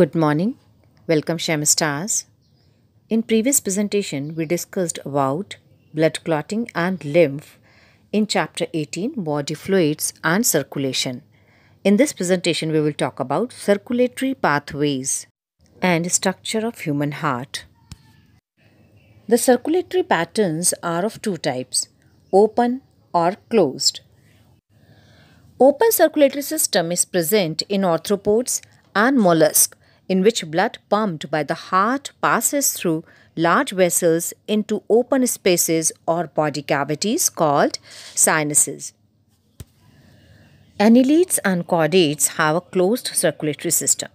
Good morning. Welcome Shem Stars. In previous presentation we discussed about blood clotting and lymph in chapter 18 body fluids and circulation. In this presentation we will talk about circulatory pathways and structure of human heart. The circulatory patterns are of two types, open or closed. Open circulatory system is present in arthropods and mollusks in which blood pumped by the heart passes through large vessels into open spaces or body cavities called sinuses. Annelids and chordates have a closed circulatory system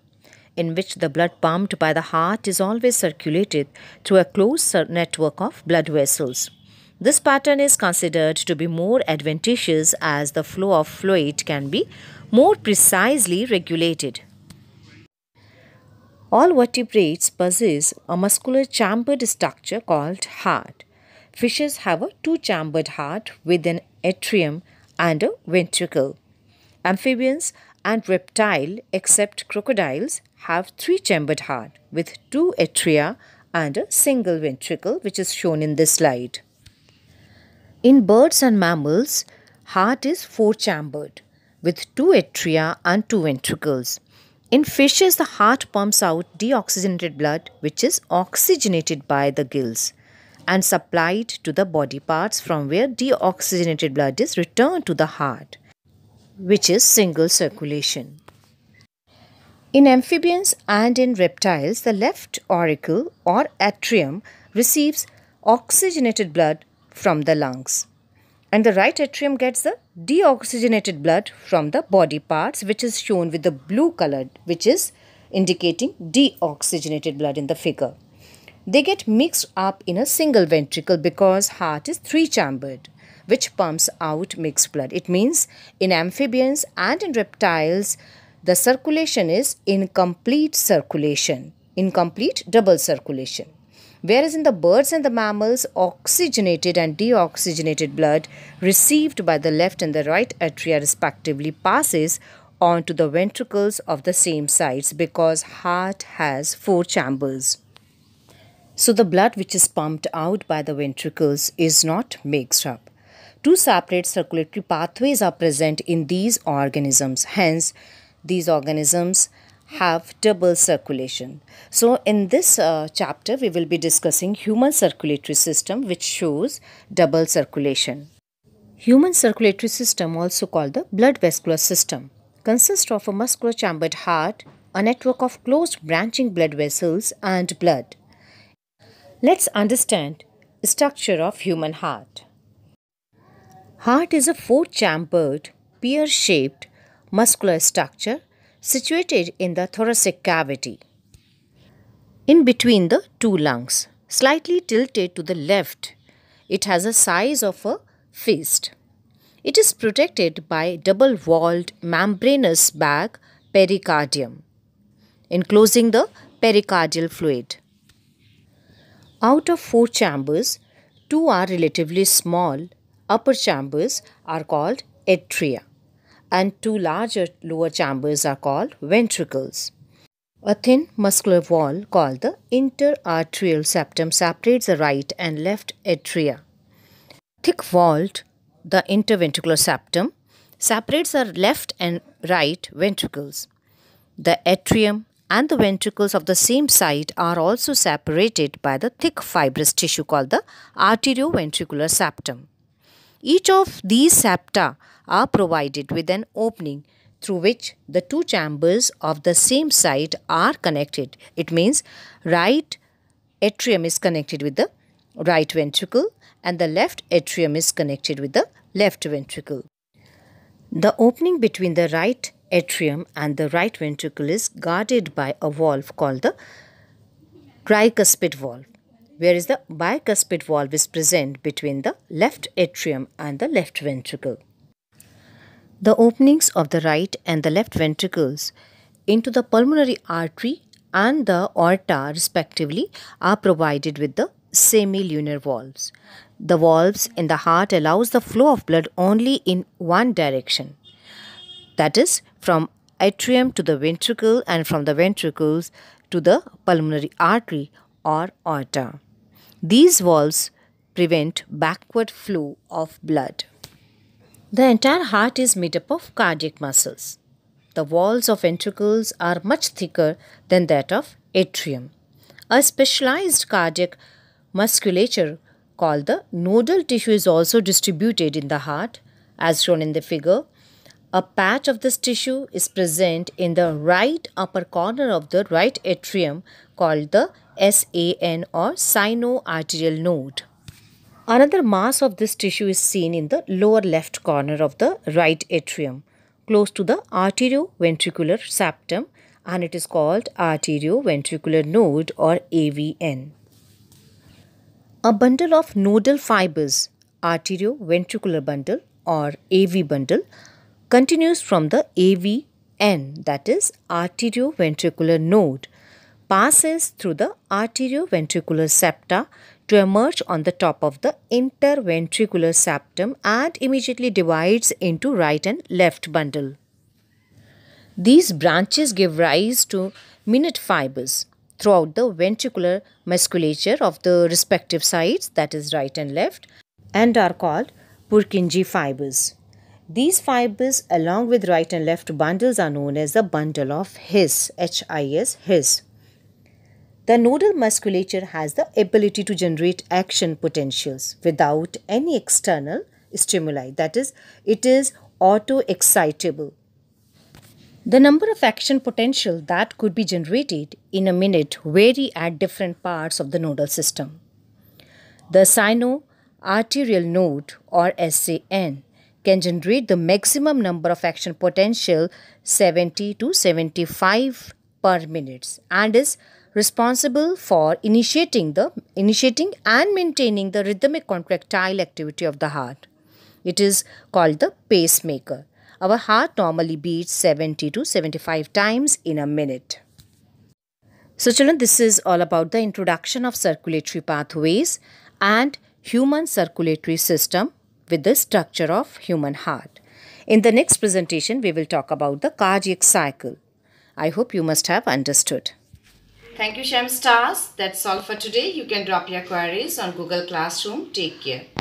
in which the blood pumped by the heart is always circulated through a closed network of blood vessels. This pattern is considered to be more advantageous as the flow of fluid can be more precisely regulated. All vertebrates possess a muscular chambered structure called heart. Fishes have a two-chambered heart with an atrium and a ventricle. Amphibians and reptile except crocodiles have three-chambered heart with two atria and a single ventricle which is shown in this slide. In birds and mammals, heart is four-chambered with two atria and two ventricles. In fishes, the heart pumps out deoxygenated blood, which is oxygenated by the gills and supplied to the body parts from where deoxygenated blood is returned to the heart, which is single circulation. In amphibians and in reptiles, the left auricle or atrium receives oxygenated blood from the lungs and the right atrium gets the deoxygenated blood from the body parts which is shown with the blue color which is indicating deoxygenated blood in the figure. They get mixed up in a single ventricle because heart is three-chambered which pumps out mixed blood. It means in amphibians and in reptiles the circulation is incomplete circulation, incomplete double circulation. Whereas in the birds and the mammals, oxygenated and deoxygenated blood received by the left and the right atria respectively passes on to the ventricles of the same sides because heart has four chambers. So the blood which is pumped out by the ventricles is not mixed up. Two separate circulatory pathways are present in these organisms. Hence, these organisms have double circulation. So in this uh, chapter we will be discussing human circulatory system which shows double circulation. Human circulatory system also called the blood vascular system consists of a muscular chambered heart, a network of closed branching blood vessels and blood. Let's understand structure of human heart. Heart is a four-chambered, pear-shaped muscular structure situated in the thoracic cavity, in between the two lungs, slightly tilted to the left. It has a size of a fist. It is protected by double-walled membranous bag pericardium, enclosing the pericardial fluid. Out of four chambers, two are relatively small. Upper chambers are called atria and two larger lower chambers are called ventricles. A thin muscular wall called the interarterial septum separates the right and left atria. Thick walled, the interventricular septum, separates the left and right ventricles. The atrium and the ventricles of the same side are also separated by the thick fibrous tissue called the arterioventricular septum. Each of these septa are provided with an opening through which the two chambers of the same side are connected. It means right atrium is connected with the right ventricle and the left atrium is connected with the left ventricle. The opening between the right atrium and the right ventricle is guarded by a valve called the tricuspid valve, whereas the bicuspid valve is present between the left atrium and the left ventricle. The openings of the right and the left ventricles into the pulmonary artery and the aorta respectively are provided with the semilunar valves. The valves in the heart allows the flow of blood only in one direction. That is from atrium to the ventricle and from the ventricles to the pulmonary artery or aorta. These valves prevent backward flow of blood. The entire heart is made up of cardiac muscles. The walls of ventricles are much thicker than that of atrium. A specialized cardiac musculature called the nodal tissue is also distributed in the heart. As shown in the figure, a patch of this tissue is present in the right upper corner of the right atrium called the SAN or sino-arterial node. Another mass of this tissue is seen in the lower left corner of the right atrium, close to the arterioventricular septum and it is called arterioventricular node or AVN. A bundle of nodal fibers, arterioventricular bundle or AV bundle, continues from the AVN that is arterioventricular node passes through the arterioventricular septa to emerge on the top of the interventricular septum and immediately divides into right and left bundle. These branches give rise to minute fibers throughout the ventricular musculature of the respective sides that is right and left and are called Purkinje fibers. These fibers along with right and left bundles are known as the bundle of His, H-I-S, His. The nodal musculature has the ability to generate action potentials without any external stimuli. That is, it is auto-excitable. The number of action potential that could be generated in a minute vary at different parts of the nodal system. The sino-arterial node or SAN can generate the maximum number of action potential 70 to 75 per minutes, and is responsible for initiating the initiating and maintaining the rhythmic contractile activity of the heart. It is called the pacemaker. Our heart normally beats 70 to 75 times in a minute. So children, this is all about the introduction of circulatory pathways and human circulatory system with the structure of human heart. In the next presentation, we will talk about the cardiac cycle. I hope you must have understood. Thank you Shamstars. That's all for today. You can drop your queries on Google Classroom. Take care.